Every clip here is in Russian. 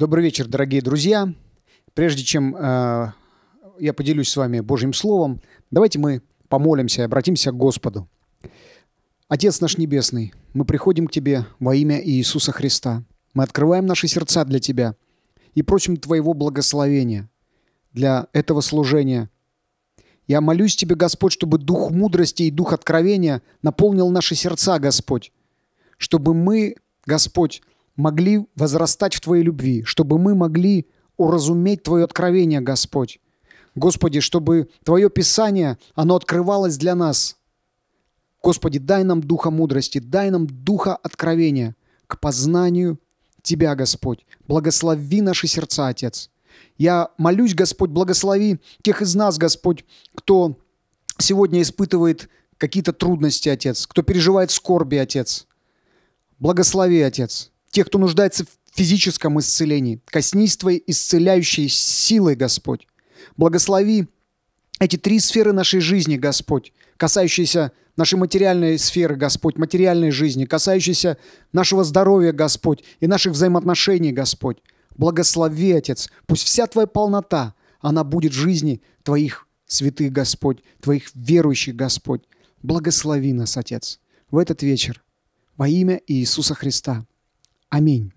Добрый вечер, дорогие друзья. Прежде чем э, я поделюсь с вами Божьим Словом, давайте мы помолимся и обратимся к Господу. Отец наш Небесный, мы приходим к Тебе во имя Иисуса Христа. Мы открываем наши сердца для Тебя и просим Твоего благословения для этого служения. Я молюсь Тебе, Господь, чтобы дух мудрости и дух откровения наполнил наши сердца, Господь, чтобы мы, Господь, могли возрастать в Твоей любви, чтобы мы могли уразуметь Твое откровение, Господь. Господи, чтобы Твое Писание, оно открывалось для нас. Господи, дай нам духа мудрости, дай нам духа откровения к познанию Тебя, Господь. Благослови наши сердца, Отец. Я молюсь, Господь, благослови тех из нас, Господь, кто сегодня испытывает какие-то трудности, Отец, кто переживает скорби, Отец. Благослови, Отец тех, кто нуждается в физическом исцелении. Коснись Твоей исцеляющей силой, Господь. Благослови эти три сферы нашей жизни, Господь, касающиеся нашей материальной сферы, Господь, материальной жизни, касающиеся нашего здоровья, Господь, и наших взаимоотношений, Господь. Благослови, Отец, пусть вся Твоя полнота, она будет в жизни Твоих святых, Господь, Твоих верующих, Господь. Благослови нас, Отец, в этот вечер во имя Иисуса Христа. Аминь.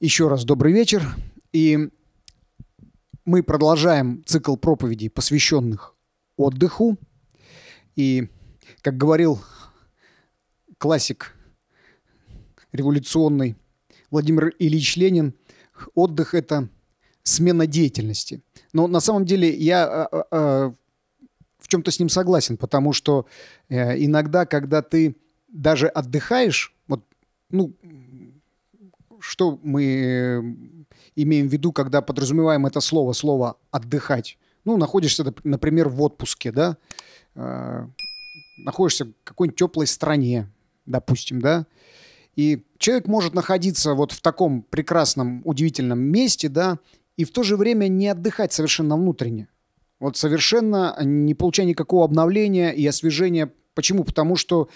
Еще раз добрый вечер. И мы продолжаем цикл проповедей, посвященных отдыху. И, как говорил классик революционный Владимир Ильич Ленин, отдых – это смена деятельности. Но на самом деле я а, а, а, в чем-то с ним согласен, потому что э, иногда, когда ты даже отдыхаешь, ну, что мы эм, имеем в виду, когда подразумеваем это слово, слово «отдыхать»? Ну, находишься, например, в отпуске, да, а, находишься в какой-нибудь теплой стране, допустим, да, и человек может находиться вот в таком прекрасном, удивительном месте, да, и в то же время не отдыхать совершенно внутренне. Вот совершенно не получая никакого обновления и освежения. Почему? Потому что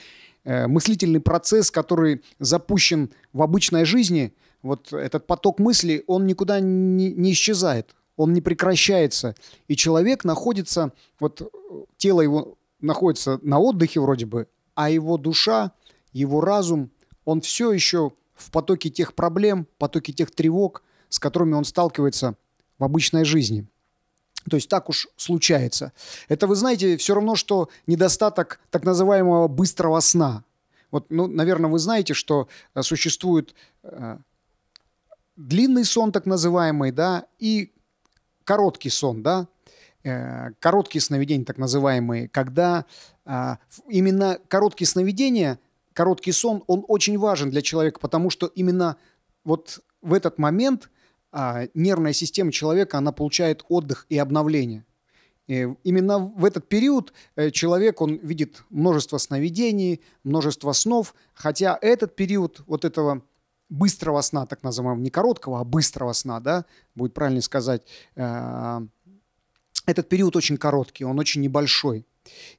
Э, мыслительный процесс, который запущен в обычной жизни, вот этот поток мысли, он никуда не, не исчезает, он не прекращается. И человек находится, вот тело его находится на отдыхе вроде бы, а его душа, его разум, он все еще в потоке тех проблем, потоке тех тревог, с которыми он сталкивается в обычной жизни – то есть так уж случается. Это, вы знаете, все равно, что недостаток так называемого быстрого сна. Вот, ну, наверное, вы знаете, что э, существует э, длинный сон, так называемый, да, и короткий сон, да, э, короткие сновидения, так называемые, когда э, именно короткие сновидения, короткий сон, он очень важен для человека, потому что именно вот в этот момент – а, нервная система человека, она получает отдых и обновление. И именно в этот период э, человек, он видит множество сновидений, множество снов, хотя этот период вот этого быстрого сна, так называемого, не короткого, а быстрого сна, да, будет правильно сказать, э, этот период очень короткий, он очень небольшой.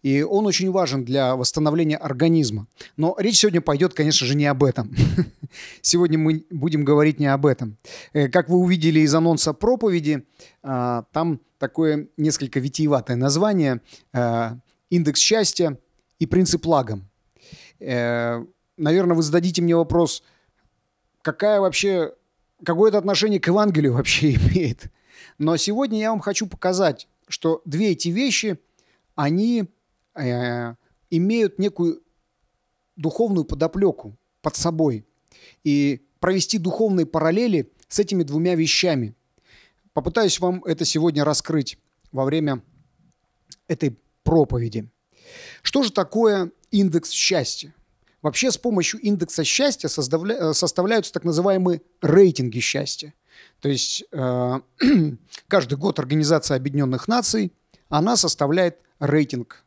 И он очень важен для восстановления организма. Но речь сегодня пойдет, конечно же, не об этом. Сегодня мы будем говорить не об этом. Э, как вы увидели из анонса проповеди, а, там такое несколько витиеватое название э, «Индекс счастья и принцип лагом». Э, Наверное, вы зададите мне вопрос, какая вообще, какое это отношение к Евангелию вообще имеет? Но сегодня я вам хочу показать, что две эти вещи – они э, имеют некую духовную подоплеку под собой. И провести духовные параллели с этими двумя вещами. Попытаюсь вам это сегодня раскрыть во время этой проповеди. Что же такое индекс счастья? Вообще с помощью индекса счастья э, составляются так называемые рейтинги счастья. То есть э, каждый год Организация Объединенных Наций, она составляет рейтинг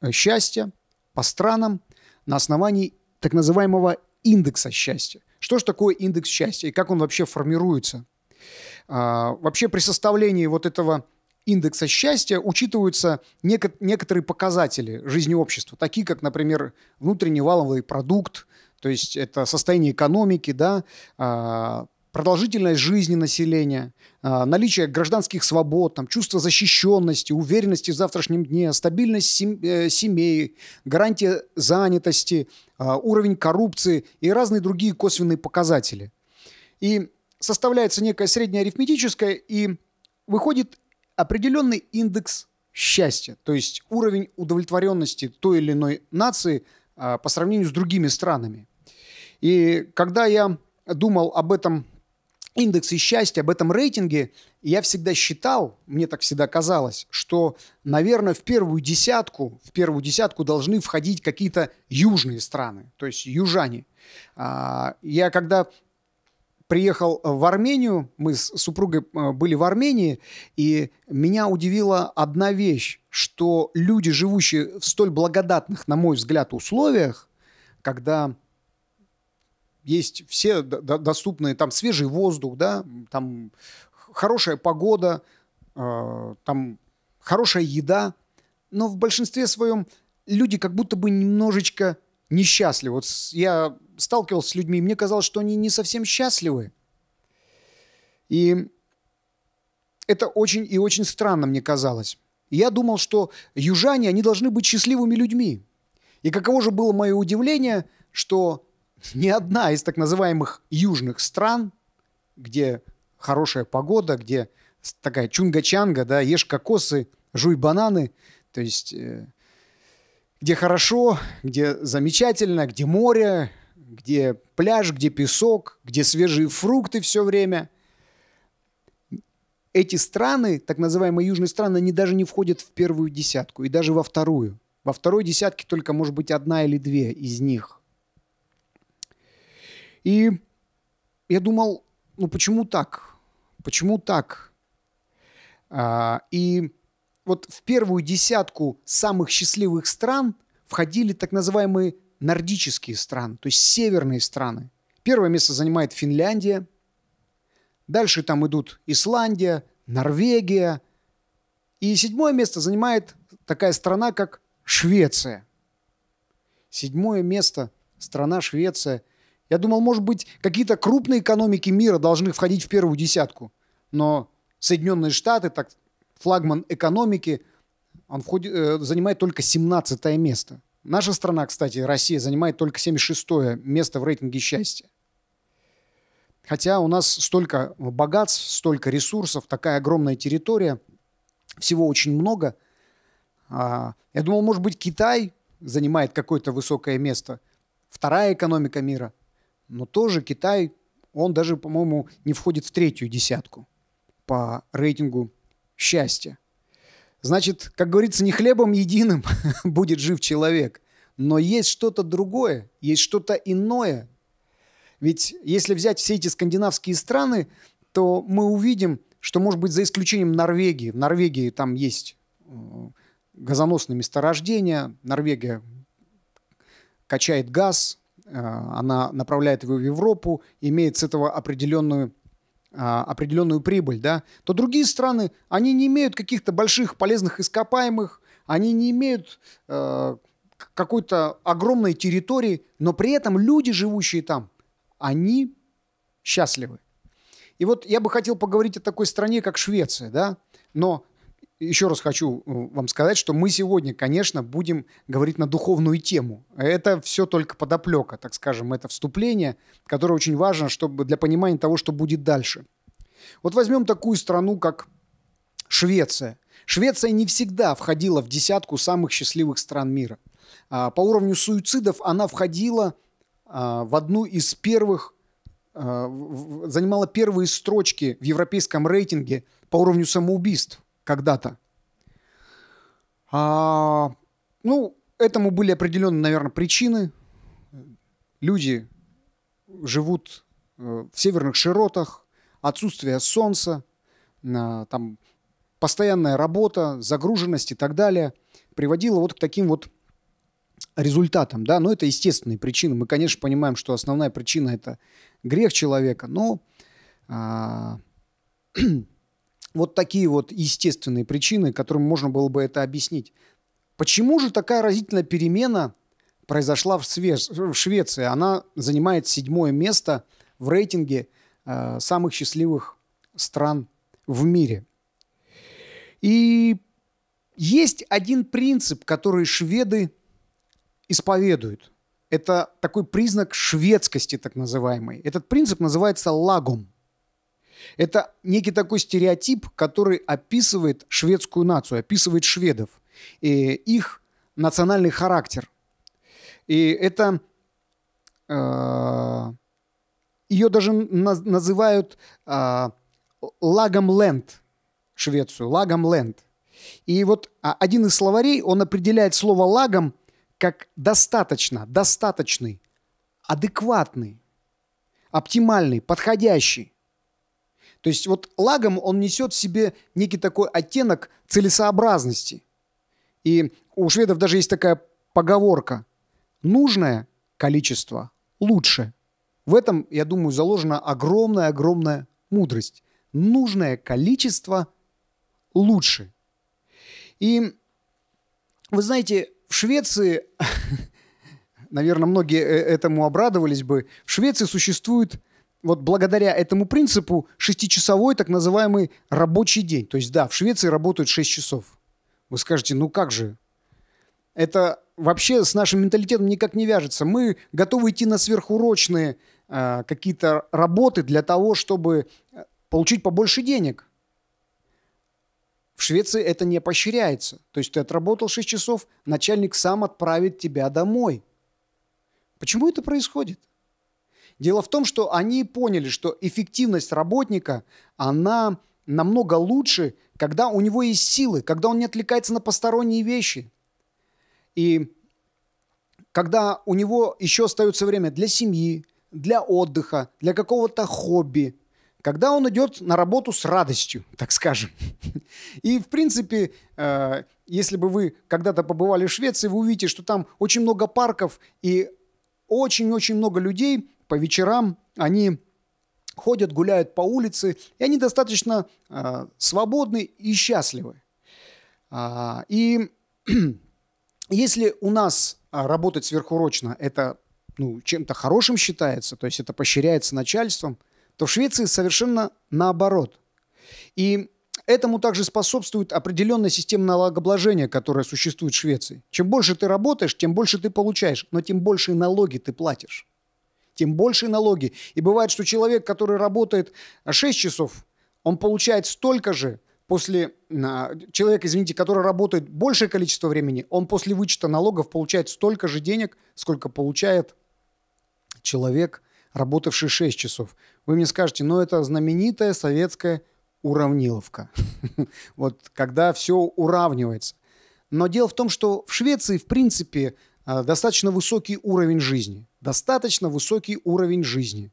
э, счастья по странам на основании так называемого индекса счастья. Что же такое индекс счастья и как он вообще формируется? А, вообще при составлении вот этого индекса счастья учитываются неко- некоторые показатели жизни общества, такие как, например, внутренний валовый продукт, то есть это состояние экономики, да, а, продолжительность жизни населения, а, наличие гражданских свобод, там, чувство защищенности, уверенности в завтрашнем дне, стабильность э, семей, гарантия занятости, а, уровень коррупции и разные другие косвенные показатели. И составляется некая средняя арифметическая, и выходит определенный индекс счастья, то есть уровень удовлетворенности той или иной нации а, по сравнению с другими странами. И когда я думал об этом индексе счастья, об этом рейтинге, я всегда считал, мне так всегда казалось, что, наверное, в первую десятку, в первую десятку должны входить какие-то южные страны, то есть южане. А, я когда приехал в Армению, мы с супругой э, были в Армении, и меня удивила одна вещь, что люди, живущие в столь благодатных, на мой взгляд, условиях, когда есть все доступные, там свежий воздух, да, там хорошая погода, э, там хорошая еда, но в большинстве своем люди как будто бы немножечко несчастливы. Вот я сталкивался с людьми, мне казалось, что они не совсем счастливы. И это очень и очень странно мне казалось. Я думал, что южане, они должны быть счастливыми людьми. И каково же было мое удивление, что ни одна из так называемых южных стран, где хорошая погода, где такая чунга-чанга, да, ешь кокосы, жуй бананы, то есть э, где хорошо, где замечательно, где море, где пляж, где песок, где свежие фрукты все время. Эти страны, так называемые южные страны, они даже не входят в первую десятку и даже во вторую. Во второй десятке только, может быть, одна или две из них и я думал, ну почему так? Почему так? А, и вот в первую десятку самых счастливых стран входили так называемые нордические страны, то есть северные страны. Первое место занимает Финляндия. Дальше там идут Исландия, Норвегия. И седьмое место занимает такая страна, как Швеция. Седьмое место страна Швеция. Я думал, может быть, какие-то крупные экономики мира должны входить в первую десятку. Но Соединенные Штаты, так флагман экономики, он входит, э, занимает только 17 место. Наша страна, кстати, Россия, занимает только 76 место в рейтинге счастья. Хотя у нас столько богатств, столько ресурсов, такая огромная территория, всего очень много. А, я думал, может быть, Китай занимает какое-то высокое место, вторая экономика мира но тоже Китай, он даже, по-моему, не входит в третью десятку по рейтингу счастья. Значит, как говорится, не хлебом единым будет жив человек, но есть что-то другое, есть что-то иное. Ведь если взять все эти скандинавские страны, то мы увидим, что, может быть, за исключением Норвегии, в Норвегии там есть э, газоносные месторождения, Норвегия качает газ, Э, она направляет его в Европу, имеет с этого определенную э, определенную прибыль, да, то другие страны, они не имеют каких-то больших полезных ископаемых, они не имеют э, какой-то огромной территории, но при этом люди, живущие там, они счастливы. И вот я бы хотел поговорить о такой стране, как Швеция, да, но еще раз хочу э, вам сказать, что мы сегодня, конечно, будем говорить на духовную тему. Это все только подоплека, так скажем, это вступление, которое очень важно чтобы для понимания того, что будет дальше. Вот возьмем такую страну, как Швеция. Швеция не всегда входила в десятку самых счастливых стран мира. А, по уровню суицидов она входила а, в одну из первых, а, занимала первые строчки в европейском рейтинге по уровню самоубийств когда-то. А, ну, этому были определенные, наверное, причины. Люди живут э, в северных широтах, отсутствие солнца, э, там постоянная работа, загруженность и так далее приводило вот к таким вот результатам, да, но это естественные причины. Мы, конечно, понимаем, что основная причина это грех человека, но а, Вот такие вот естественные причины, которым можно было бы это объяснить. Почему же такая разительная перемена произошла в, Свеж... в Швеции? Она занимает седьмое место в рейтинге э, самых счастливых стран в мире. И есть один принцип, который шведы исповедуют. Это такой признак шведскости, так называемый. Этот принцип называется лагом. Это некий такой стереотип, который описывает шведскую нацию, описывает шведов, и э, их национальный характер. И это... Э, ее даже наз, называют э, Лагомленд, Швецию, Лагомленд. И вот а, один из словарей, он определяет слово «лагом» как «достаточно», «достаточный», «адекватный», «оптимальный», «подходящий». То есть вот лагом он несет в себе некий такой оттенок целесообразности. И у шведов даже есть такая поговорка. Нужное количество лучше. В этом, я думаю, заложена огромная-огромная мудрость. Нужное количество лучше. И вы знаете, в Швеции, наверное, многие э, этому обрадовались бы, в Швеции существует вот благодаря этому принципу шестичасовой так называемый рабочий день. То есть, да, в Швеции работают 6 часов. Вы скажете, ну как же? Это вообще с нашим менталитетом никак не вяжется. Мы готовы идти на сверхурочные э, какие-то работы для того, чтобы э, получить побольше денег. В Швеции это не поощряется. То есть ты отработал 6 часов, начальник сам отправит тебя домой. Почему это происходит? Дело в том, что они поняли, что эффективность работника, она намного лучше, когда у него есть силы, когда он не отвлекается на посторонние вещи. И когда у него еще остается время для семьи, для отдыха, для какого-то хобби, когда он идет на работу с радостью, так скажем. И, в принципе, э, если бы вы когда-то побывали в Швеции, вы увидите, что там очень много парков и очень-очень много людей, по вечерам они ходят, гуляют по улице, и они достаточно э, свободны и счастливы. А, и если у нас а, работать сверхурочно – это ну, чем-то хорошим считается, то есть это поощряется начальством, то в Швеции совершенно наоборот. И этому также способствует определенная система налогообложения, которая существует в Швеции. Чем больше ты работаешь, тем больше ты получаешь, но тем больше и налоги ты платишь тем больше налоги. И бывает, что человек, который работает 6 а, часов, он получает столько же после... Человек, извините, который работает большее количество времени, он после вычета налогов получает столько же денег, сколько получает человек, работавший 6 часов. Вы мне скажете, ну это знаменитая советская уравниловка. Вот когда все уравнивается. Но дело в том, что в Швеции, в принципе, а, достаточно высокий уровень жизни. Достаточно высокий уровень жизни.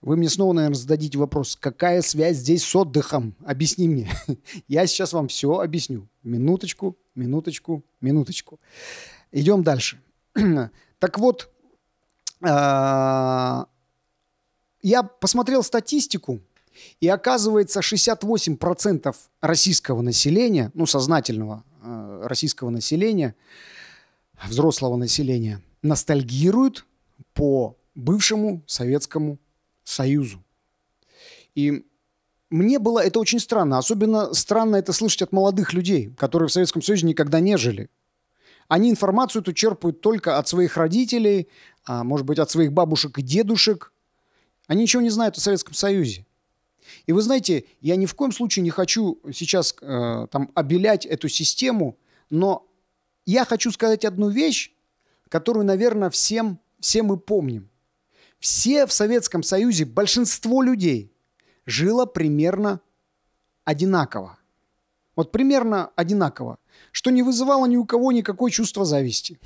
Вы мне снова, наверное, зададите вопрос, какая связь здесь с отдыхом? Объясни мне. Я сейчас вам все объясню. Минуточку, минуточку, минуточку. Идем дальше. Так вот, а, я посмотрел статистику, и оказывается, 68% российского населения, ну, сознательного э, российского населения, взрослого населения ностальгируют по бывшему Советскому Союзу. И мне было это очень странно. Особенно странно это слышать от молодых людей, которые в Советском Союзе никогда не жили. Они информацию эту черпают только от своих родителей, а может быть, от своих бабушек и дедушек. Они ничего не знают о Советском Союзе. И вы знаете, я ни в коем случае не хочу сейчас э, там обелять эту систему, но я хочу сказать одну вещь, которую, наверное, всем, все мы помним. Все в Советском Союзе, большинство людей жило примерно одинаково. Вот примерно одинаково, что не вызывало ни у кого никакое чувство зависти.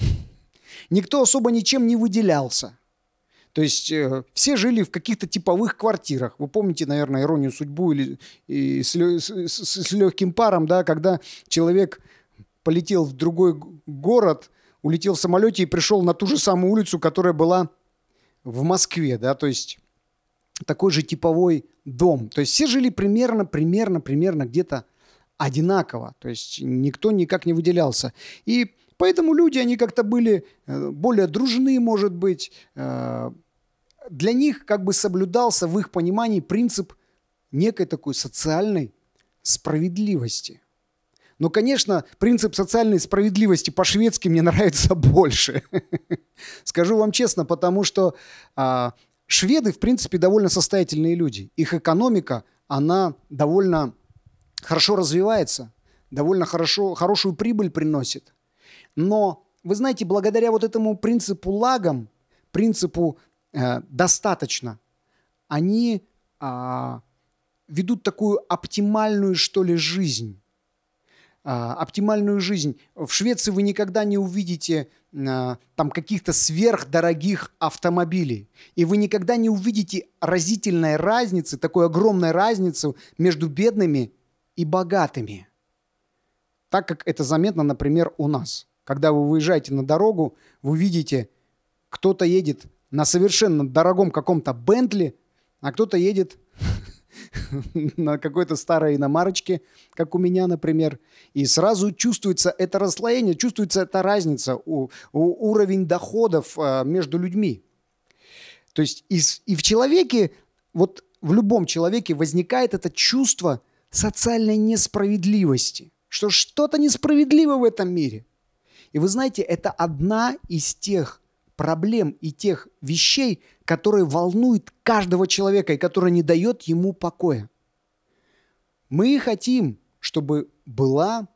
Никто особо ничем не выделялся. То есть э, все жили в каких-то типовых квартирах. Вы помните, наверное, иронию судьбу или и с, с, с, с легким паром, да, когда человек полетел в другой город, улетел в самолете и пришел на ту же самую улицу, которая была в Москве, да, то есть такой же типовой дом. То есть все жили примерно, примерно, примерно где-то одинаково. То есть никто никак не выделялся. И поэтому люди, они как-то были э, более дружны, может быть. Э, для них как бы соблюдался в их понимании принцип некой такой социальной справедливости – но, конечно, принцип социальной справедливости по-шведски мне нравится больше. Скажу вам честно, потому что а, шведы, в принципе, довольно состоятельные люди. Их экономика, она довольно хорошо развивается, довольно хорошо, хорошую прибыль приносит. Но, вы знаете, благодаря вот этому принципу лагом, принципу э, достаточно, они э, ведут такую оптимальную, что ли, жизнь. А, оптимальную жизнь. В Швеции вы никогда не увидите а, там каких-то сверхдорогих автомобилей. И вы никогда не увидите разительной разницы, такой огромной разницы между бедными и богатыми. Так как это заметно, например, у нас. Когда вы выезжаете на дорогу, вы видите, кто-то едет на совершенно дорогом каком-то Бентли, а кто-то едет на какой-то старой иномарочке, как у меня, например. И сразу чувствуется это расслоение, чувствуется эта разница, у, у, уровень доходов а, между людьми. То есть и, и в человеке, вот в любом человеке возникает это чувство социальной несправедливости, что что-то несправедливо в этом мире. И вы знаете, это одна из тех проблем и тех вещей, которые волнуют каждого человека и которые не дают ему покоя. Мы хотим, чтобы была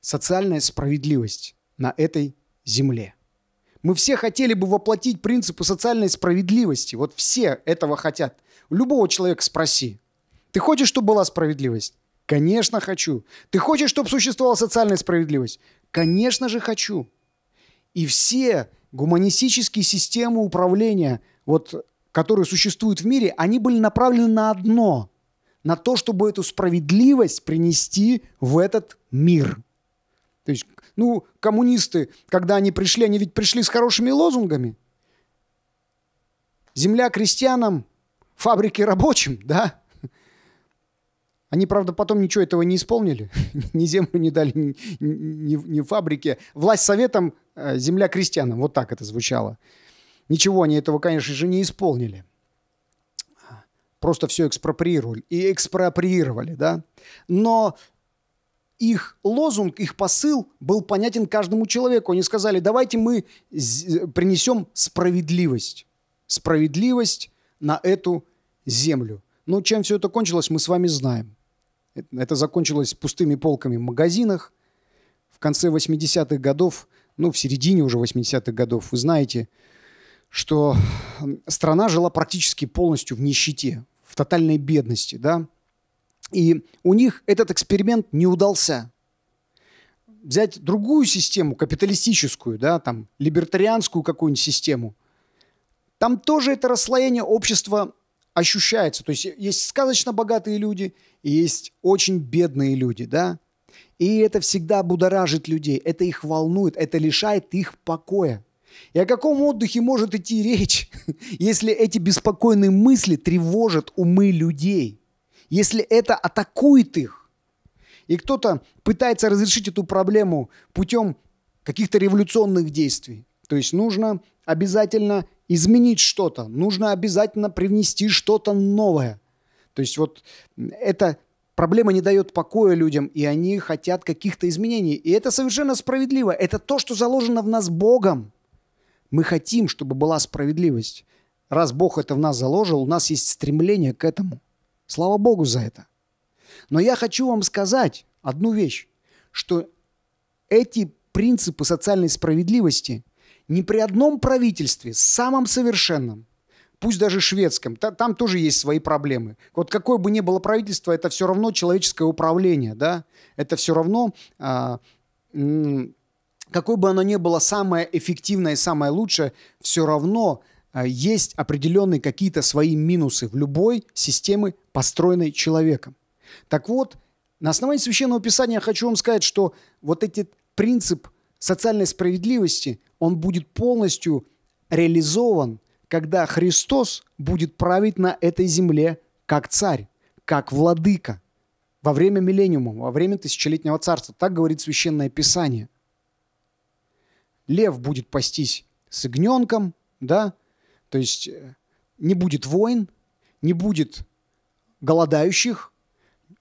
социальная справедливость на этой земле. Мы все хотели бы воплотить принципы социальной справедливости. Вот все этого хотят. любого человека спроси. Ты хочешь, чтобы была справедливость? Конечно, хочу. Ты хочешь, чтобы существовала социальная справедливость? Конечно же, хочу. И все гуманистические системы управления, вот, которые существуют в мире, они были направлены на одно – на то, чтобы эту справедливость принести в этот мир. То есть, ну, коммунисты, когда они пришли, они ведь пришли с хорошими лозунгами. Земля крестьянам, фабрики рабочим, да? Они, правда, потом ничего этого не исполнили, ни землю не дали, ни, ни, ни фабрике. Власть советом э, земля крестьянам, вот так это звучало. Ничего они этого, конечно же, не исполнили. Просто все экспроприировали. И экспроприировали, да. Но их лозунг, их посыл был понятен каждому человеку. Они сказали, давайте мы принесем справедливость. Справедливость на эту землю. Но чем все это кончилось, мы с вами знаем. Это закончилось пустыми полками в магазинах. В конце 80-х годов, ну, в середине уже 80-х годов, вы знаете, что страна жила практически полностью в нищете, в тотальной бедности, да. И у них этот эксперимент не удался. Взять другую систему, капиталистическую, да, там, либертарианскую какую-нибудь систему, там тоже это расслоение общества ощущается. То есть есть сказочно богатые люди и есть очень бедные люди, да? И это всегда будоражит людей, это их волнует, это лишает их покоя. И о каком отдыхе может идти речь, если эти беспокойные мысли тревожат умы людей, если это атакует их? И кто-то пытается разрешить эту проблему путем каких-то революционных действий. То есть нужно обязательно изменить что-то, нужно обязательно привнести что-то новое. То есть вот эта проблема не дает покоя людям, и они хотят каких-то изменений. И это совершенно справедливо. Это то, что заложено в нас Богом. Мы хотим, чтобы была справедливость. Раз Бог это в нас заложил, у нас есть стремление к этому. Слава Богу за это. Но я хочу вам сказать одну вещь, что эти принципы социальной справедливости – ни при одном правительстве, самом совершенном, пусть даже шведском, та, там тоже есть свои проблемы. Вот какое бы ни было правительство, это все равно человеческое управление, да, это все равно, а, какое бы оно ни было самое эффективное и самое лучшее, все равно а, есть определенные какие-то свои минусы в любой системе, построенной человеком. Так вот, на основании Священного Писания я хочу вам сказать, что вот этот принцип социальной справедливости он будет полностью реализован, когда Христос будет править на этой земле как царь, как владыка во время миллениума, во время тысячелетнего царства. Так говорит Священное Писание. Лев будет пастись с ягненком, да, то есть э, не будет войн, не будет голодающих.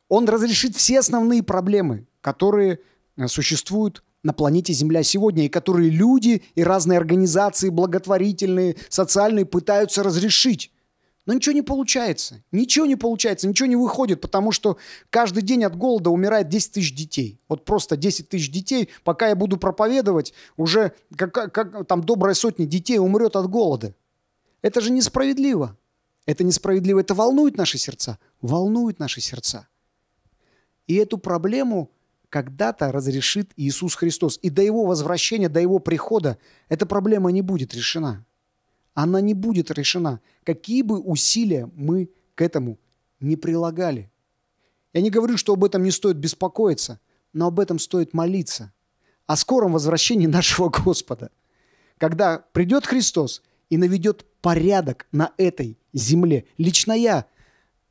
Он разрешит все основные проблемы, которые э, существуют на планете Земля сегодня, и которые люди и разные организации благотворительные, социальные пытаются разрешить. Но ничего не получается. Ничего не получается, ничего не выходит, потому что каждый день от голода умирает 10 тысяч детей. Вот просто 10 тысяч детей. Пока я буду проповедовать, уже как, как, там добрая сотня детей умрет от голода. Это же несправедливо. Это несправедливо. Это волнует наши сердца. Волнует наши сердца. И эту проблему – когда-то разрешит Иисус Христос. И до его возвращения, до его прихода эта проблема не будет решена. Она не будет решена, какие бы усилия мы к этому не прилагали. Я не говорю, что об этом не стоит беспокоиться, но об этом стоит молиться. О скором возвращении нашего Господа, когда придет Христос и наведет порядок на этой земле. Лично я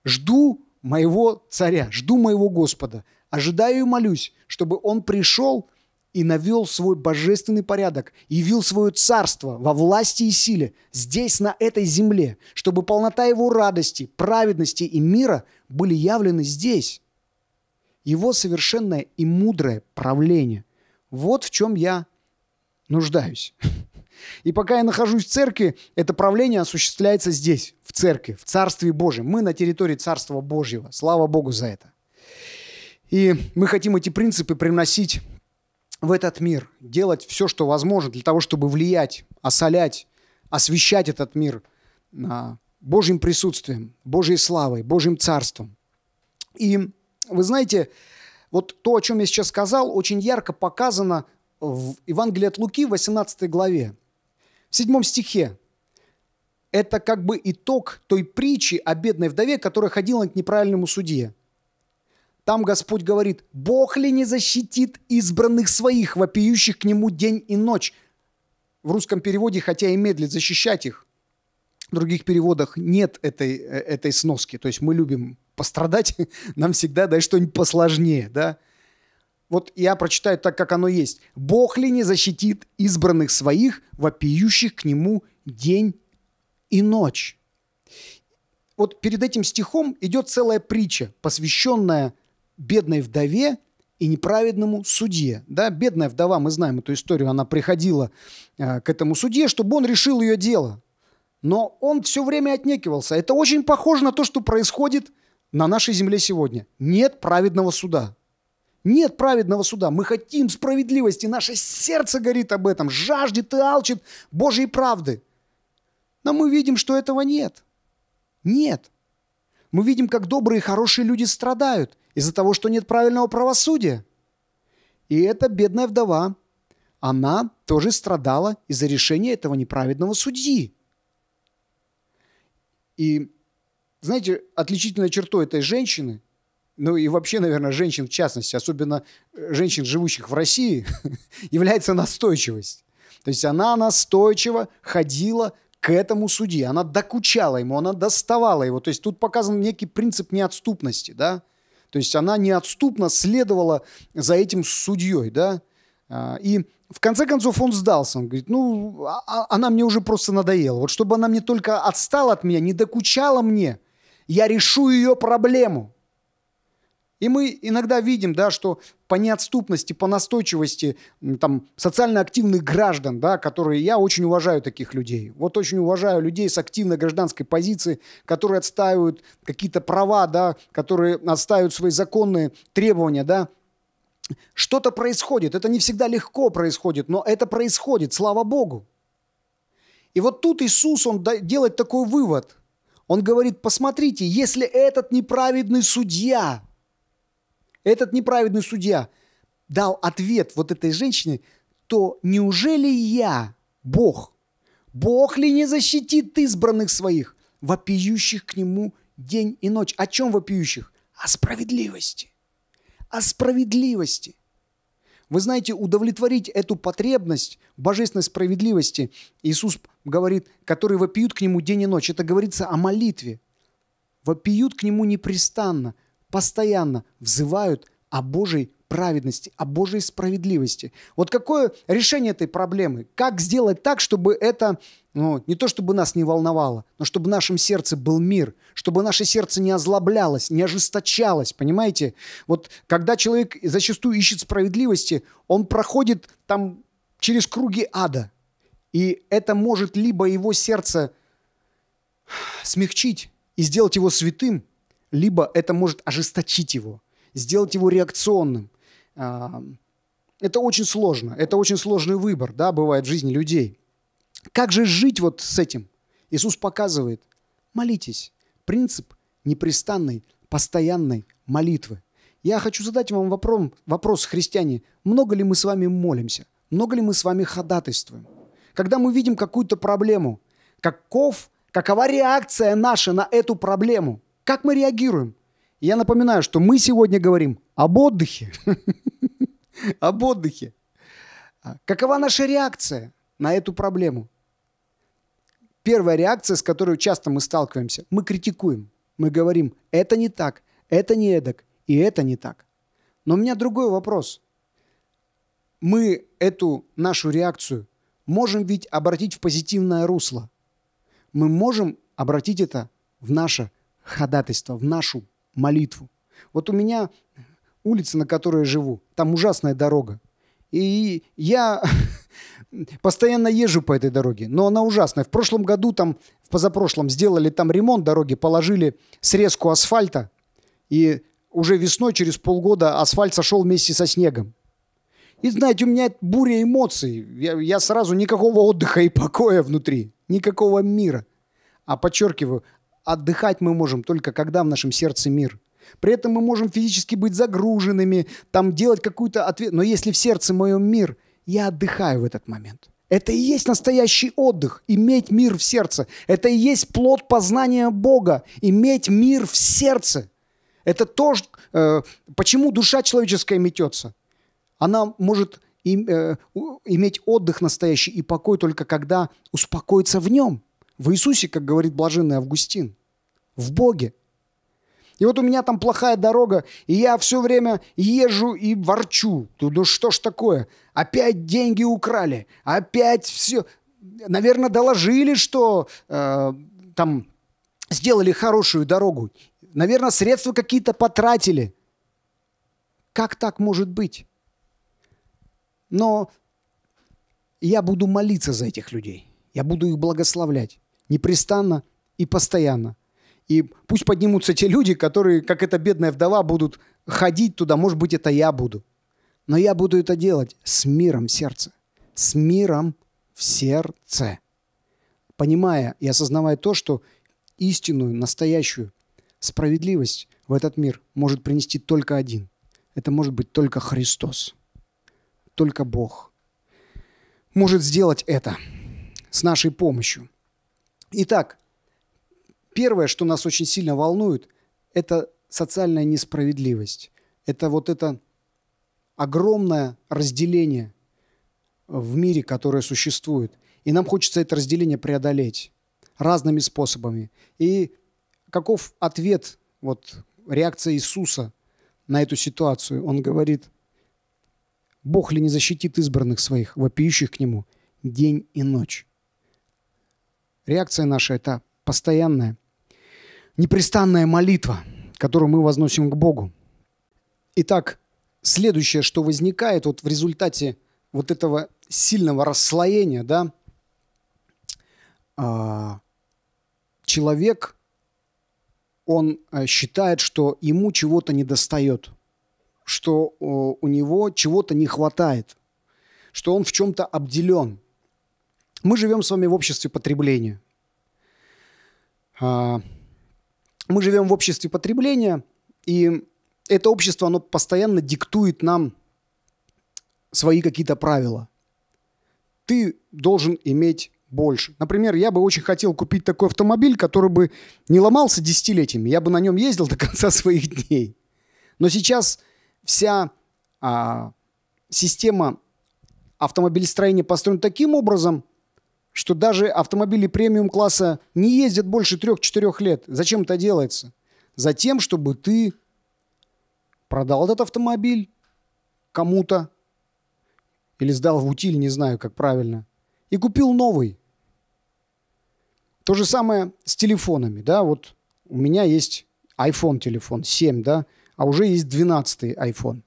жду моего царя, жду моего Господа. Ожидаю и молюсь, чтобы он пришел и навел свой божественный порядок, явил свое царство во власти и силе здесь, на этой земле, чтобы полнота его радости, праведности и мира были явлены здесь. Его совершенное и мудрое правление. Вот в чем я нуждаюсь. И пока я нахожусь в церкви, это правление осуществляется здесь, в церкви, в Царстве Божьем. Мы на территории Царства Божьего. Слава Богу за это. И мы хотим эти принципы приносить в этот мир, делать все, что возможно для того, чтобы влиять, осолять, освещать этот мир а, Божьим присутствием, Божьей славой, Божьим царством. И вы знаете, вот то, о чем я сейчас сказал, очень ярко показано в Евангелии от Луки, 18 главе, в 7 стихе. Это как бы итог той притчи о бедной вдове, которая ходила к неправильному судье – там Господь говорит, Бог ли не защитит избранных своих, вопиющих к нему день и ночь? В русском переводе, хотя и медлит защищать их, в других переводах нет этой, э, этой сноски. То есть мы любим пострадать, нам всегда дай что-нибудь посложнее, да? Вот я прочитаю так, как оно есть. «Бог ли не защитит избранных своих, вопиющих к нему день и ночь?» Вот перед этим стихом идет целая притча, посвященная бедной вдове и неправедному судье. Да? Бедная вдова, мы знаем эту историю, она приходила э, к этому судье, чтобы он решил ее дело. Но он все время отнекивался. Это очень похоже на то, что происходит на нашей земле сегодня. Нет праведного суда. Нет праведного суда. Мы хотим справедливости. Наше сердце горит об этом, жаждет и алчит Божьей правды. Но мы видим, что этого нет. Нет. Мы видим, как добрые и хорошие люди страдают. Из-за того, что нет правильного правосудия. И эта бедная вдова, она тоже страдала из-за решения этого неправедного судьи. И, знаете, отличительной чертой этой женщины, ну и вообще, наверное, женщин в частности, особенно э, женщин, живущих в России, является настойчивость. То есть она настойчиво ходила к этому судье. Она докучала ему, она доставала его. То есть тут показан некий принцип неотступности, да? То есть она неотступно следовала за этим судьей, да. А, и в конце концов он сдался. Он говорит, ну, а, а, она мне уже просто надоела. Вот чтобы она мне только отстала от меня, не докучала мне, я решу ее проблему. И мы иногда видим, да, что по неотступности, по настойчивости там, социально активных граждан, да, которые я очень уважаю таких людей. Вот очень уважаю людей с активной гражданской позиции, которые отстаивают какие-то права, да, которые отстаивают свои законные требования, да, что-то происходит. Это не всегда легко происходит, но это происходит, слава Богу. И вот тут Иисус, он делает такой вывод. Он говорит, посмотрите, если этот неправедный судья – этот неправедный судья дал ответ вот этой женщине, то неужели я, Бог, Бог ли не защитит избранных своих, вопиющих к нему день и ночь? О чем вопиющих? О справедливости. О справедливости. Вы знаете, удовлетворить эту потребность божественной справедливости, Иисус говорит, которые вопиют к нему день и ночь, это говорится о молитве. Вопиют к нему непрестанно – постоянно взывают о Божьей праведности, о Божьей справедливости. Вот какое решение этой проблемы? Как сделать так, чтобы это ну, не то чтобы нас не волновало, но чтобы в нашем сердце был мир, чтобы наше сердце не озлоблялось, не ожесточалось, понимаете? Вот когда человек зачастую ищет справедливости, он проходит там через круги ада. И это может либо его сердце смягчить и сделать его святым, либо это может ожесточить его, сделать его реакционным. А, это очень сложно, это очень сложный выбор, да, бывает в жизни людей. Как же жить вот с этим? Иисус показывает, молитесь. Принцип непрестанной, постоянной молитвы. Я хочу задать вам вопрос, вопрос, христиане, много ли мы с вами молимся? Много ли мы с вами ходатайствуем? Когда мы видим какую-то проблему, каков, какова реакция наша на эту проблему – как мы реагируем? Я напоминаю, что мы сегодня говорим об отдыхе. Об отдыхе. А, какова наша реакция на эту проблему? Первая реакция, с которой часто мы сталкиваемся, мы критикуем. Мы говорим, это не так, это не эдак, и это не так. Но у меня другой вопрос. Мы эту нашу реакцию можем ведь обратить в позитивное русло. Мы можем обратить это в наше ходатайство, в нашу молитву. Вот у меня улица, на которой я живу, там ужасная дорога. И я постоянно езжу по этой дороге, но она ужасная. В прошлом году там, в позапрошлом, сделали там ремонт дороги, положили срезку асфальта, и уже весной, через полгода, асфальт сошел вместе со снегом. И знаете, у меня буря эмоций. Я, я сразу никакого отдыха и покоя внутри, никакого мира. А подчеркиваю, отдыхать мы можем только когда в нашем сердце мир. При этом мы можем физически быть загруженными, там делать какую-то ответ. Но если в сердце моем мир, я отдыхаю в этот момент. Это и есть настоящий отдых, иметь мир в сердце. Это и есть плод познания Бога, иметь мир в сердце. Это то, э, почему душа человеческая метется. Она может э, иметь отдых настоящий и покой только когда успокоится в нем – в Иисусе, как говорит блаженный Августин, в Боге. И вот у меня там плохая дорога, и я все время езжу и ворчу. Ну что ж такое? Опять деньги украли, опять все. Наверное, доложили, что э, там сделали хорошую дорогу. Наверное, средства какие-то потратили. Как так может быть? Но я буду молиться за этих людей. Я буду их благословлять непрестанно и постоянно. И пусть поднимутся те люди, которые, как эта бедная вдова, будут ходить туда, может быть, это я буду. Но я буду это делать с миром в сердце. С миром в сердце. Понимая и осознавая то, что истинную, настоящую справедливость в этот мир может принести только один. Это может быть только Христос. Только Бог может сделать это с нашей помощью. Итак, первое, что нас очень сильно волнует, это социальная несправедливость. Это вот это огромное разделение в мире, которое существует. И нам хочется это разделение преодолеть разными способами. И каков ответ, вот реакция Иисуса на эту ситуацию? Он говорит, Бог ли не защитит избранных своих, вопиющих к Нему день и ночь? Реакция наша – это постоянная, непрестанная молитва, которую мы возносим к Богу. Итак, следующее, что возникает вот в результате вот этого сильного расслоения, да, а, человек, он э, считает, что ему чего-то недостает, что у него чего-то не хватает, что он в чем-то обделен. Мы живем с вами в обществе потребления. А, мы живем в обществе потребления, и это общество, оно постоянно диктует нам свои какие-то правила. Ты должен иметь больше. Например, я бы очень хотел купить такой автомобиль, который бы не ломался десятилетиями. Я бы на нем ездил до конца своих дней. Но сейчас вся а, система автомобилестроения построена таким образом, что даже автомобили премиум-класса не ездят больше 3-4 лет. Зачем это делается? Затем, чтобы ты продал этот автомобиль кому-то или сдал в утиль, не знаю, как правильно, и купил новый. То же самое с телефонами, да, вот у меня есть iPhone телефон 7, да, а уже есть 12 iPhone.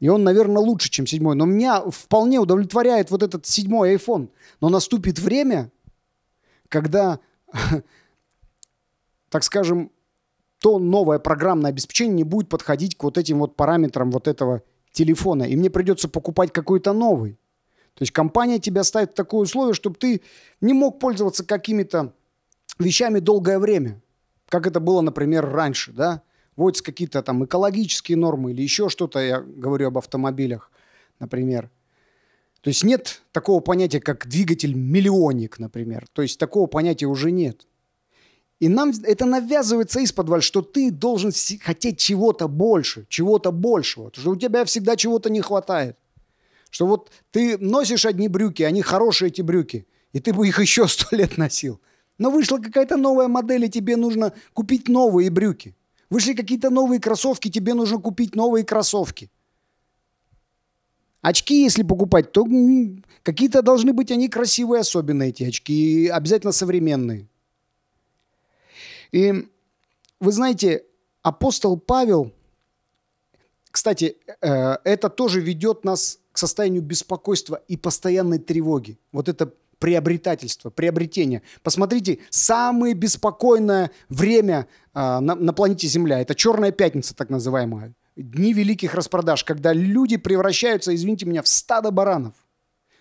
И он, наверное, лучше, чем седьмой. Но меня вполне удовлетворяет вот этот седьмой iPhone. Но наступит время, когда, так скажем, то новое программное обеспечение не будет подходить к вот этим вот параметрам вот этого телефона. И мне придется покупать какой-то новый. То есть компания тебя ставит в такое условие, чтобы ты не мог пользоваться какими-то вещами долгое время, как это было, например, раньше, да? вводятся какие-то там экологические нормы или еще что-то, я говорю об автомобилях, например. То есть нет такого понятия, как двигатель-миллионник, например. То есть такого понятия уже нет. И нам это навязывается из подваль, что ты должен хотеть чего-то больше, чего-то большего, что у тебя всегда чего-то не хватает. Что вот ты носишь одни брюки, они хорошие эти брюки, и ты бы их еще сто лет носил. Но вышла какая-то новая модель, и тебе нужно купить новые брюки. Вышли какие-то новые кроссовки, тебе нужно купить новые кроссовки. Очки, если покупать, то какие-то должны быть они красивые, особенно эти очки, и обязательно современные. И вы знаете, апостол Павел, кстати, э, это тоже ведет нас к состоянию беспокойства и постоянной тревоги. Вот это приобретательство, приобретение. Посмотрите, самое беспокойное время а, на, на планете Земля – это черная пятница, так называемая. Дни великих распродаж, когда люди превращаются, извините меня, в стадо баранов.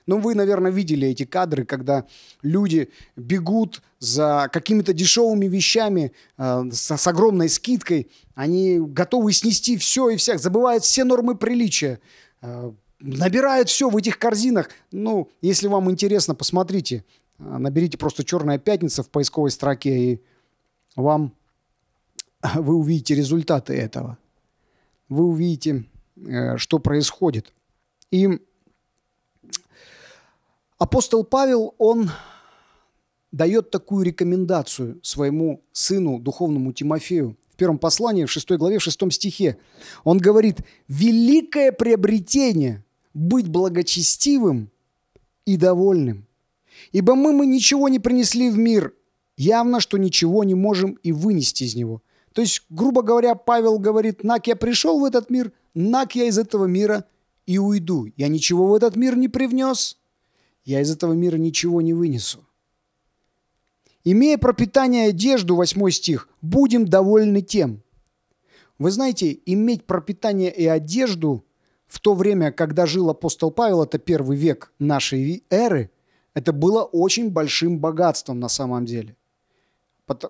Ну, вы, наверное, видели эти кадры, когда люди бегут за какими-то дешевыми вещами э, с, с огромной скидкой. Они готовы снести все и всех, забывают все нормы приличия. Э, набирают все в этих корзинах. Ну, если вам интересно, посмотрите. А, наберите просто «Черная пятница» в поисковой строке, и вам вы увидите результаты этого. Вы увидите, э, что происходит. И апостол Павел, он дает такую рекомендацию своему сыну, духовному Тимофею, в первом послании, в шестой главе, в шестом стихе. Он говорит, «Великое приобретение – быть благочестивым и довольным. Ибо мы, мы ничего не принесли в мир, явно, что ничего не можем и вынести из него. То есть, грубо говоря, Павел говорит, нак я пришел в этот мир, нак я из этого мира и уйду. Я ничего в этот мир не привнес, я из этого мира ничего не вынесу. Имея пропитание и одежду, 8 стих, будем довольны тем. Вы знаете, иметь пропитание и одежду – в то время, когда жил апостол Павел, это первый век нашей эры, это было очень большим богатством на самом деле.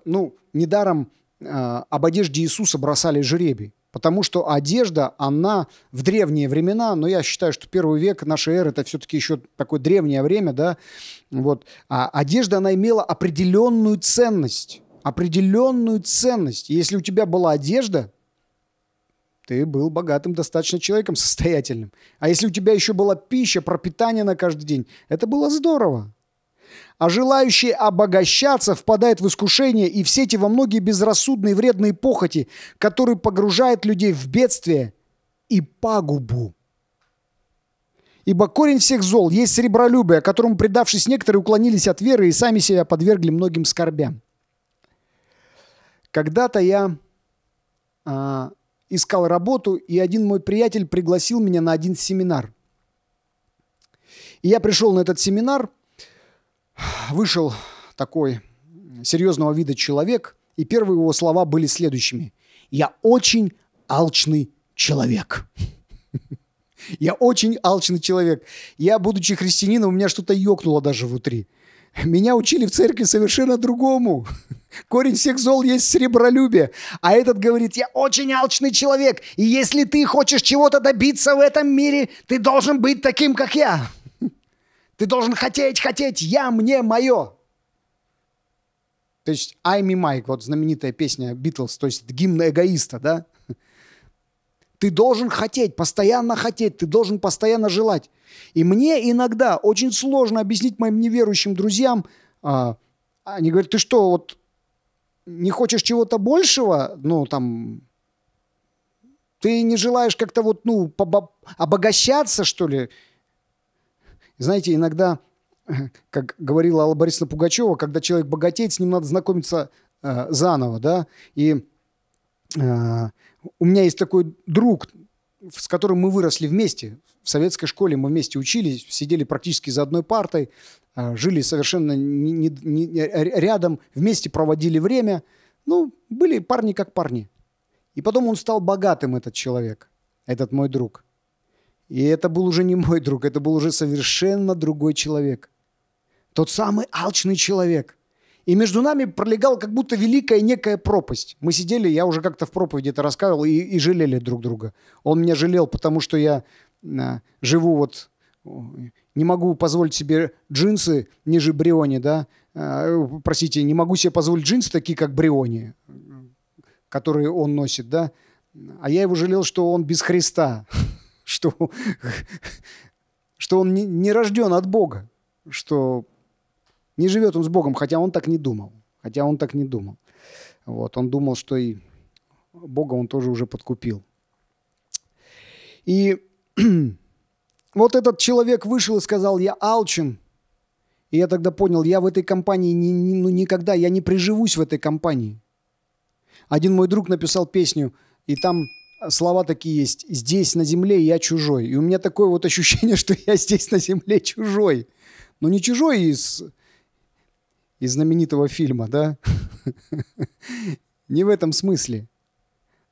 Ну, недаром э, об одежде Иисуса бросали жребий, потому что одежда, она в древние времена, но я считаю, что первый век нашей эры, это все-таки еще такое древнее время, да, вот, а одежда, она имела определенную ценность, определенную ценность. Если у тебя была одежда, ты был богатым достаточно человеком, состоятельным. А если у тебя еще была пища, пропитание на каждый день, это было здорово. А желающие обогащаться впадают в искушение и в сети во многие безрассудные вредные похоти, которые погружают людей в бедствие и пагубу. Ибо корень всех зол есть сребролюбие, которому, предавшись некоторые, уклонились от веры и сами себя подвергли многим скорбям. Когда-то я а, искал работу, и один мой приятель пригласил меня на один семинар. И я пришел на этот семинар, вышел такой серьезного вида человек, и первые его слова были следующими. «Я очень алчный человек». Я очень алчный человек. Я, будучи христианином, у меня что-то ёкнуло даже внутри – Меня учили в церкви совершенно другому. Корень всех зол есть сребролюбие. А этот говорит, я очень алчный человек, и если ты хочешь чего-то добиться в этом мире, ты должен быть таким, как я. Ты должен хотеть, хотеть, я, мне, мое. То есть «I'm и Mike», вот знаменитая песня Битлз, то есть гимн эгоиста, да? Ты должен хотеть, постоянно хотеть, ты должен постоянно желать. И мне иногда очень сложно объяснить моим неверующим друзьям, а, они говорят, ты что, вот не хочешь чего-то большего, ну там, ты не желаешь как-то вот, ну, обогащаться, что ли? Знаете, иногда, как говорила Алла Борисовна Пугачева, когда человек богатеет, с ним надо знакомиться э, заново, да, и э, у меня есть такой друг, с которым мы выросли вместе. В советской школе мы вместе учились, сидели практически за одной партой, а, жили совершенно не, не, не, рядом, вместе проводили время. Ну, были парни как парни. И потом он стал богатым, этот человек, этот мой друг. И это был уже не мой друг, это был уже совершенно другой человек. Тот самый алчный человек, и между нами пролегала как будто великая некая пропасть. Мы сидели, я уже как-то в проповеди это рассказывал, и, и жалели друг друга. Он меня жалел, потому что я э, живу вот... Не могу позволить себе джинсы ниже Бриони, да? Э, простите, не могу себе позволить джинсы такие, как Бриони, которые он носит, да? А я его жалел, что он без Христа, что, что он не рожден от Бога, что не живет он с Богом, хотя он так не думал. Хотя он так не думал. Вот, он думал, что и Бога он тоже уже подкупил. И вот этот человек вышел и сказал, я алчен. И я тогда понял, я в этой компании ни не, ну, никогда, я не приживусь в этой компании. Один мой друг написал песню, и там слова такие есть. «Здесь на земле я чужой». И у меня такое вот ощущение, что я здесь на земле чужой. Но не чужой из из знаменитого фильма, да? Не в этом смысле.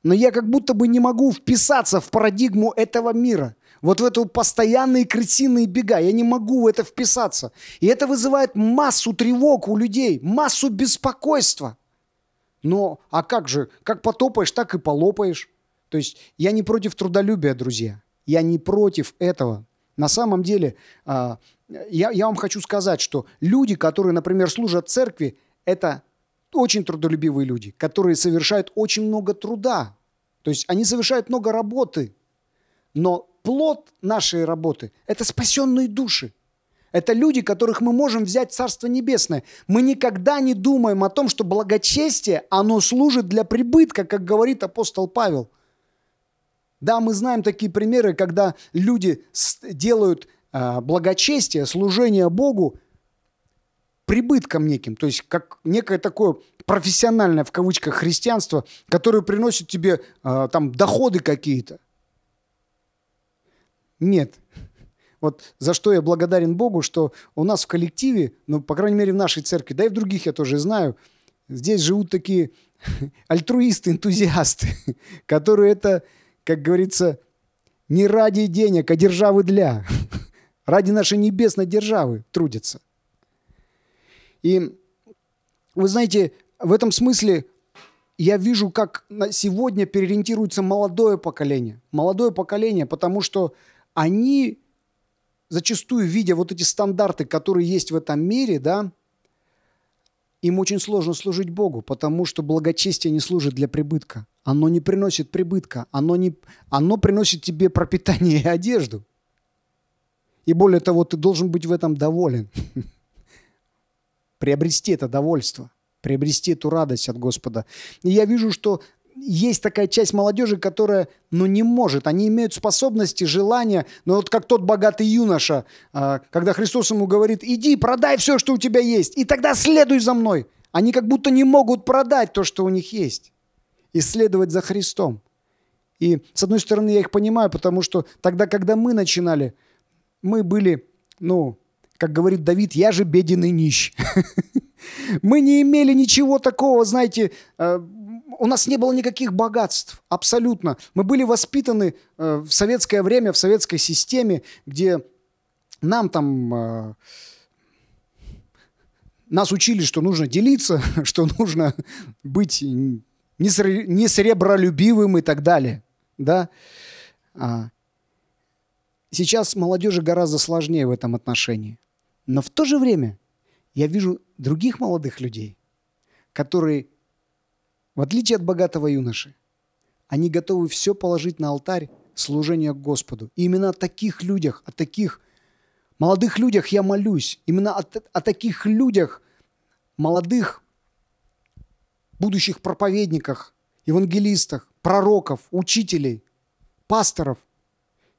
Но я как будто бы не могу вписаться в парадигму этого мира. Вот в эту постоянные кретинные бега. Я не могу в это вписаться. И это вызывает массу тревог у людей, массу беспокойства. Но а как же? Как потопаешь, так и полопаешь. То есть я не против трудолюбия, друзья. Я не против этого. На самом деле, а, я, я вам хочу сказать, что люди, которые, например, служат церкви, это очень трудолюбивые люди, которые совершают очень много труда. То есть они совершают много работы. Но плод нашей работы – это спасенные души. Это люди, которых мы можем взять в Царство Небесное. Мы никогда не думаем о том, что благочестие, оно служит для прибытка, как говорит апостол Павел. Да, мы знаем такие примеры, когда люди делают а, благочестие, служение Богу прибытком неким, то есть как некое такое профессиональное в кавычках христианство, которое приносит тебе а, там доходы какие-то. Нет. Вот за что я благодарен Богу, что у нас в коллективе, ну, по крайней мере, в нашей церкви, да и в других я тоже знаю, здесь живут такие альтруисты, энтузиасты, которые это, как говорится, не ради денег, а державы для. Ради нашей небесной державы трудятся. И вы знаете, в этом смысле я вижу, как на сегодня переориентируется молодое поколение. Молодое поколение, потому что они зачастую, видя вот эти стандарты, которые есть в этом мире, да, им очень сложно служить Богу, потому что благочестие не служит для прибытка. Оно не приносит прибытка, оно, не, оно приносит тебе пропитание и одежду. И более того, ты должен быть в этом доволен. Приобрести это довольство, приобрести эту радость от Господа. И я вижу, что есть такая часть молодежи, которая, ну, не может. Они имеют способности, желания, но вот как тот богатый юноша, а, когда Христос ему говорит, иди, продай все, что у тебя есть, и тогда следуй за мной. Они как будто не могут продать то, что у них есть, и следовать за Христом. И, с одной стороны, я их понимаю, потому что тогда, когда мы начинали – мы были, ну, как говорит Давид, я же беден и нищ. Мы не имели ничего такого, знаете, э, у нас не было никаких богатств, абсолютно. Мы были воспитаны э, в советское время, в советской системе, где нам там э, нас учили, что нужно делиться, что нужно быть не сребролюбивым и так далее. Да? А, Сейчас молодежи гораздо сложнее в этом отношении. Но в то же время я вижу других молодых людей, которые, в отличие от богатого юноши, они готовы все положить на алтарь служения Господу. И именно о таких людях, о таких молодых людях я молюсь. Именно о, о таких людях, молодых будущих проповедниках, евангелистах, пророков, учителей, пасторов.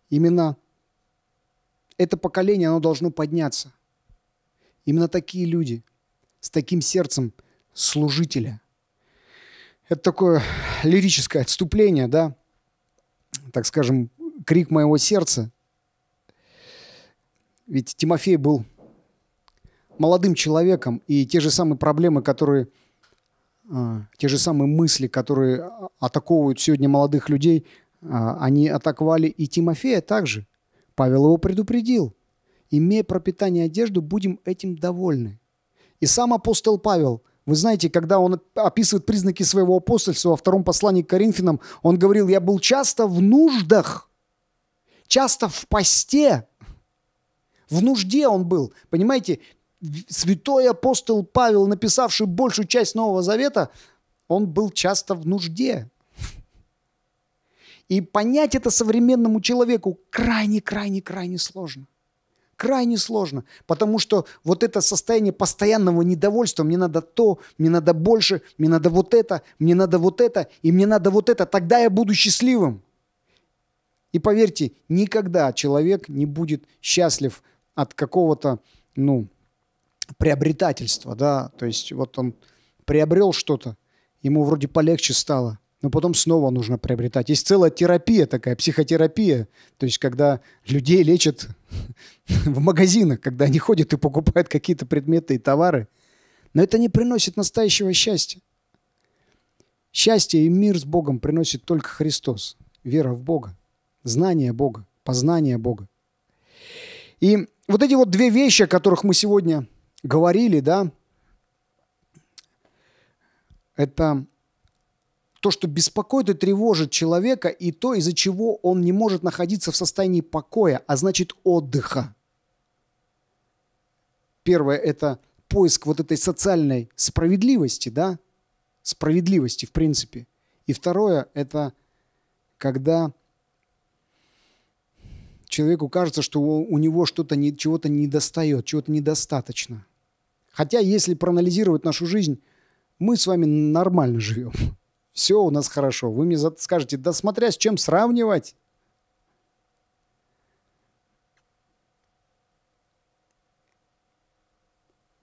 Именно это поколение, оно должно подняться. Именно такие люди, с таким сердцем служителя. Это такое лирическое отступление, да, так скажем, крик моего сердца. Ведь Тимофей был молодым человеком, и те же самые проблемы, которые, а, те же самые мысли, которые а, атаковывают сегодня молодых людей, а, они атаковали и Тимофея также – Павел его предупредил. Имея пропитание и одежду, будем этим довольны. И сам апостол Павел, вы знаете, когда он описывает признаки своего апостольства во втором послании к Коринфянам, он говорил, я был часто в нуждах, часто в посте, в нужде он был. Понимаете, святой апостол Павел, написавший большую часть Нового Завета, он был часто в нужде. И понять это современному человеку крайне-крайне-крайне сложно. Крайне сложно, потому что вот это состояние постоянного недовольства, мне надо то, мне надо больше, мне надо вот это, мне надо вот это, и мне надо вот это, тогда я буду счастливым. И поверьте, никогда человек не будет счастлив от какого-то, ну, приобретательства, да, то есть вот он приобрел что-то, ему вроде полегче стало – но потом снова нужно приобретать. Есть целая терапия такая, психотерапия, то есть когда людей лечат в магазинах, когда они ходят и покупают какие-то предметы и товары, но это не приносит настоящего счастья. Счастье и мир с Богом приносит только Христос, вера в Бога, знание Бога, познание Бога. И вот эти вот две вещи, о которых мы сегодня говорили, да, это то, что беспокоит и тревожит человека, и то, из-за чего он не может находиться в состоянии покоя, а значит отдыха. Первое – это поиск вот этой социальной справедливости, да, справедливости в принципе. И второе – это когда человеку кажется, что у него что-то не, чего-то недостает, чего-то недостаточно. Хотя, если проанализировать нашу жизнь, мы с вами нормально живем все у нас хорошо. Вы мне скажете, да смотря с чем сравнивать.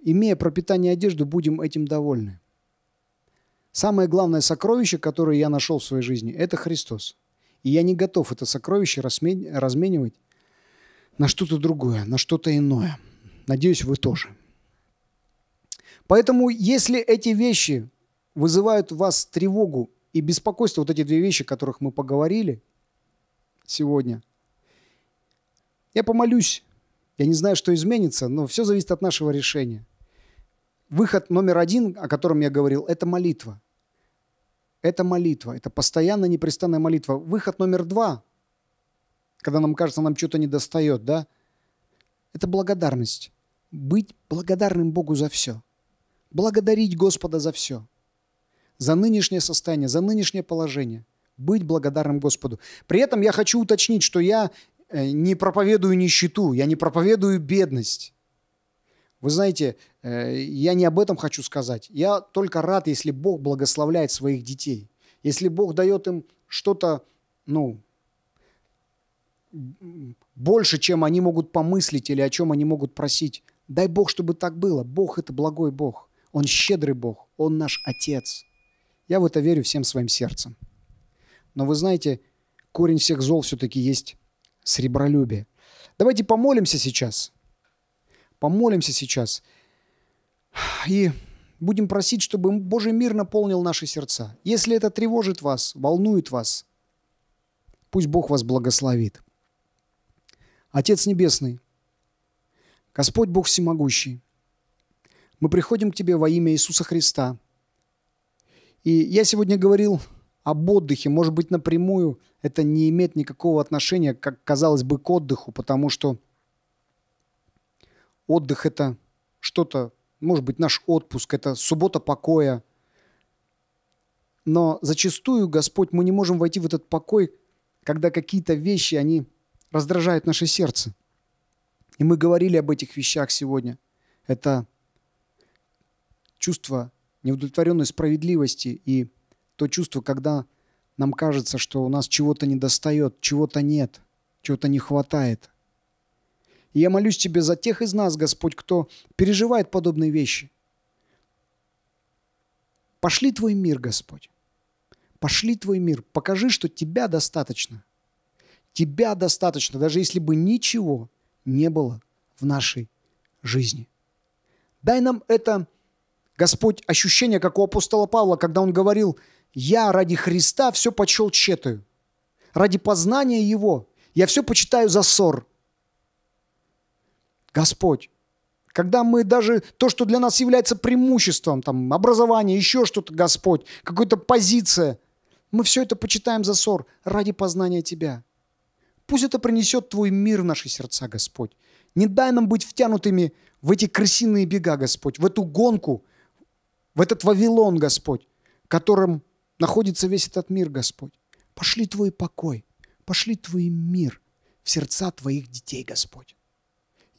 Имея пропитание и одежду, будем этим довольны. Самое главное сокровище, которое я нашел в своей жизни, это Христос. И я не готов это сокровище разменивать на что-то другое, на что-то иное. Надеюсь, вы тоже. Поэтому, если эти вещи вызывают в вас тревогу и беспокойство, вот эти две вещи, о которых мы поговорили сегодня, я помолюсь. Я не знаю, что изменится, но все зависит от нашего решения. Выход номер один, о котором я говорил, это молитва. Это молитва, это постоянная непрестанная молитва. Выход номер два, когда нам кажется, нам что-то не достает, да, это благодарность. Быть благодарным Богу за все. Благодарить Господа за все за нынешнее состояние, за нынешнее положение. Быть благодарным Господу. При этом я хочу уточнить, что я э, не проповедую нищету, я не проповедую бедность. Вы знаете, э, я не об этом хочу сказать. Я только рад, если Бог благословляет своих детей. Если Бог дает им что-то, ну, больше, чем они могут помыслить или о чем они могут просить. Дай Бог, чтобы так было. Бог – это благой Бог. Он щедрый Бог. Он наш Отец. Я в это верю всем своим сердцем. Но вы знаете, корень всех зол все-таки есть сребролюбие. Давайте помолимся сейчас. Помолимся сейчас. И будем просить, чтобы Божий мир наполнил наши сердца. Если это тревожит вас, волнует вас, пусть Бог вас благословит. Отец Небесный, Господь Бог Всемогущий, мы приходим к Тебе во имя Иисуса Христа – и я сегодня говорил об отдыхе, может быть, напрямую это не имеет никакого отношения, как казалось бы, к отдыху, потому что отдых – это что-то, может быть, наш отпуск, это суббота покоя. Но зачастую, Господь, мы не можем войти в этот покой, когда какие-то вещи, они раздражают наше сердце. И мы говорили об этих вещах сегодня. Это чувство неудовлетворенность справедливости и то чувство, когда нам кажется, что у нас чего-то недостает, чего-то нет, чего-то не хватает. И я молюсь Тебе за тех из нас, Господь, кто переживает подобные вещи. Пошли Твой мир, Господь. Пошли Твой мир. Покажи, что Тебя достаточно. Тебя достаточно, даже если бы ничего не было в нашей жизни. Дай нам это Господь, ощущение, как у апостола Павла, когда он говорил, «Я ради Христа все почел тщетою, ради познания Его я все почитаю за ссор». Господь, когда мы даже то, что для нас является преимуществом, там, образование, еще что-то, Господь, какая-то позиция, мы все это почитаем за ссор ради познания Тебя. Пусть это принесет Твой мир в наши сердца, Господь. Не дай нам быть втянутыми в эти крысиные бега, Господь, в эту гонку – в этот Вавилон, Господь, в котором находится весь этот мир, Господь. Пошли Твой покой, пошли Твой мир в сердца Твоих детей, Господь.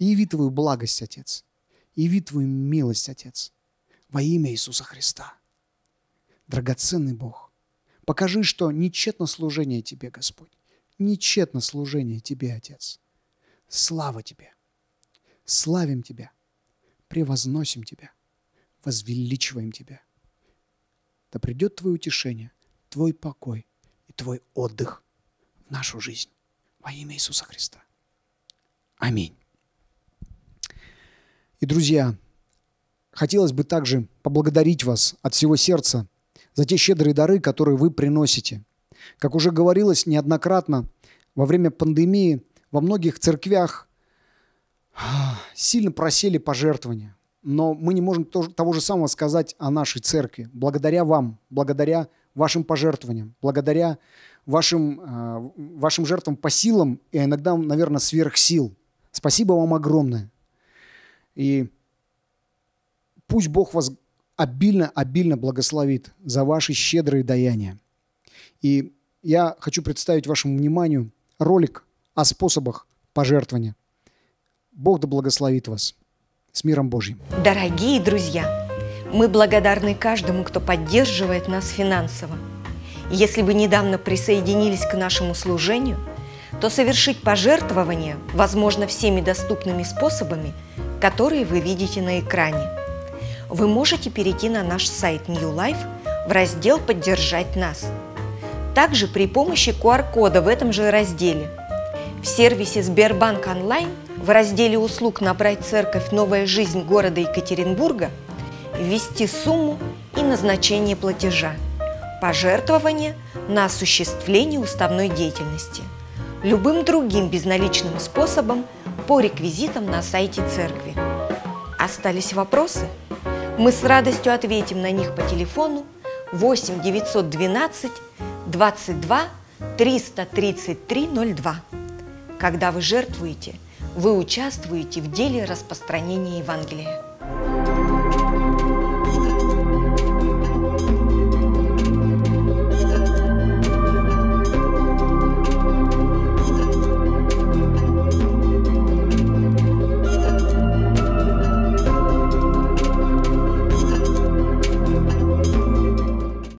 И яви Твою благость, Отец, и яви Твою милость, Отец, во имя Иисуса Христа. Драгоценный Бог, покажи, что нечетно служение Тебе, Господь, нечетно служение Тебе, Отец. Слава Тебе! Славим Тебя! Превозносим Тебя! возвеличиваем Тебя. Да придет Твое утешение, Твой покой и Твой отдых в нашу жизнь. Во имя Иисуса Христа. Аминь. И, друзья, хотелось бы также поблагодарить вас от всего сердца за те щедрые дары, которые вы приносите. Как уже говорилось неоднократно, во время пандемии во многих церквях а, сильно просели пожертвования но мы не можем то, того же самого сказать о нашей церкви. Благодаря вам, благодаря вашим пожертвованиям, благодаря вашим, э, вашим жертвам по силам и а иногда, наверное, сверх сил. Спасибо вам огромное. И пусть Бог вас обильно-обильно благословит за ваши щедрые даяния. И я хочу представить вашему вниманию ролик о способах пожертвования. Бог да благословит вас. С миром Божьим! Дорогие друзья, мы благодарны каждому, кто поддерживает нас финансово. Если вы недавно присоединились к нашему служению, то совершить пожертвование возможно всеми доступными способами, которые вы видите на экране. Вы можете перейти на наш сайт New Life в раздел «Поддержать нас». Также при помощи QR-кода в этом же разделе. В сервисе Сбербанк Онлайн – в разделе «Услуг набрать церковь. Новая жизнь города Екатеринбурга» ввести сумму и назначение платежа, пожертвование на осуществление уставной деятельности, любым другим безналичным способом по реквизитам на сайте церкви. Остались вопросы? Мы с радостью ответим на них по телефону 8 912 22 33302. Когда вы жертвуете – вы участвуете в деле распространения Евангелия.